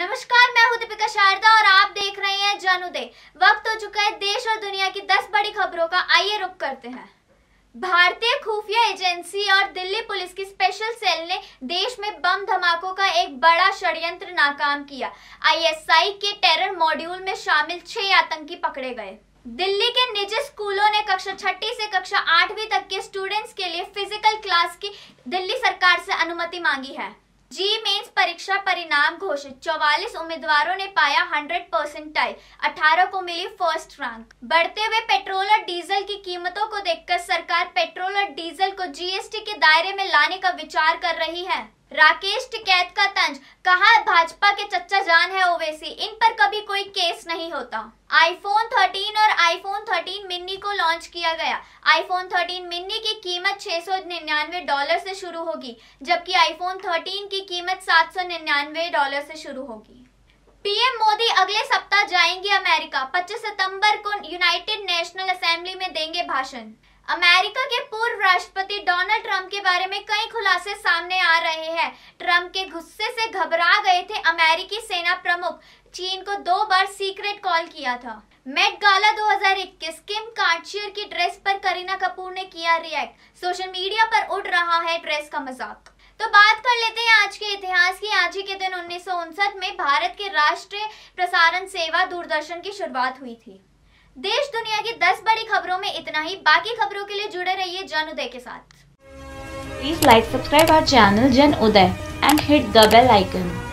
नमस्कार मैं हूं दीपिका शारदा और आप देख रहे हैं जनुदय वक्त हो चुका है देश और दुनिया की 10 बड़ी खबरों का आइए रुक करते हैं भारतीय खुफिया एजेंसी और दिल्ली पुलिस की स्पेशल सेल ने देश में बम धमाकों का एक बड़ा षड्यंत्र नाकाम किया आईएसआई के टेरर मॉड्यूल में शामिल छह आतंकी पकड़े गए दिल्ली के निजी स्कूलों ने कक्षा छठी से कक्षा आठवीं तक के स्टूडेंट्स के लिए फिजिकल क्लास की दिल्ली सरकार से अनुमति मांगी है जी मेंस परीक्षा परिणाम घोषित 44 उम्मीदवारों ने पाया 100 टाइल अठारह को मिली फर्स्ट रैंक बढ़ते हुए पेट्रोल और डीजल की कीमतों को देखकर सरकार पेट्रोल और डीजल को जीएसटी के दायरे में लाने का विचार कर रही है राकेश टिकैत का तंज कहा भाजपा के चच्चा जान है ओवैसी इन पर कभी कोई केस नहीं होता आईफोन 13 और आईफोन 13 मिनी को लॉन्च किया गया आईफोन 13 मिनी की कीमत 699 डॉलर से शुरू होगी जबकि आईफोन 13 की कीमत 799 डॉलर से शुरू होगी पीएम मोदी अगले सप्ताह जाएंगे अमेरिका 25 सितंबर को यूनाइटेड नेशनल असेंबली में देंगे भाषण अमेरिका के पूर्व राष्ट्रपति डॉ ट्रम्प के बारे में कई खुलासे सामने आ रहे हैं ट्रम्प के गुस्से से घबरा गए थे अमेरिकी सेना प्रमुख चीन को दो बार सीक्रेट कॉल किया था मेट गाला 2021 किम कार्डशियर की ड्रेस पर करीना कपूर ने किया रिएक्ट सोशल मीडिया पर उड़ रहा है ड्रेस का मजाक तो बात कर लेते हैं आज के इतिहास की आज ही के दिन उन्नीस में भारत के राष्ट्रीय प्रसारण सेवा दूरदर्शन की शुरुआत हुई थी देश दुनिया की 10 बड़ी खबरों में इतना ही बाकी खबरों के लिए जुड़े रहिए जन उदय के साथ Please like subscribe our channel Jan Uday and hit the bell icon.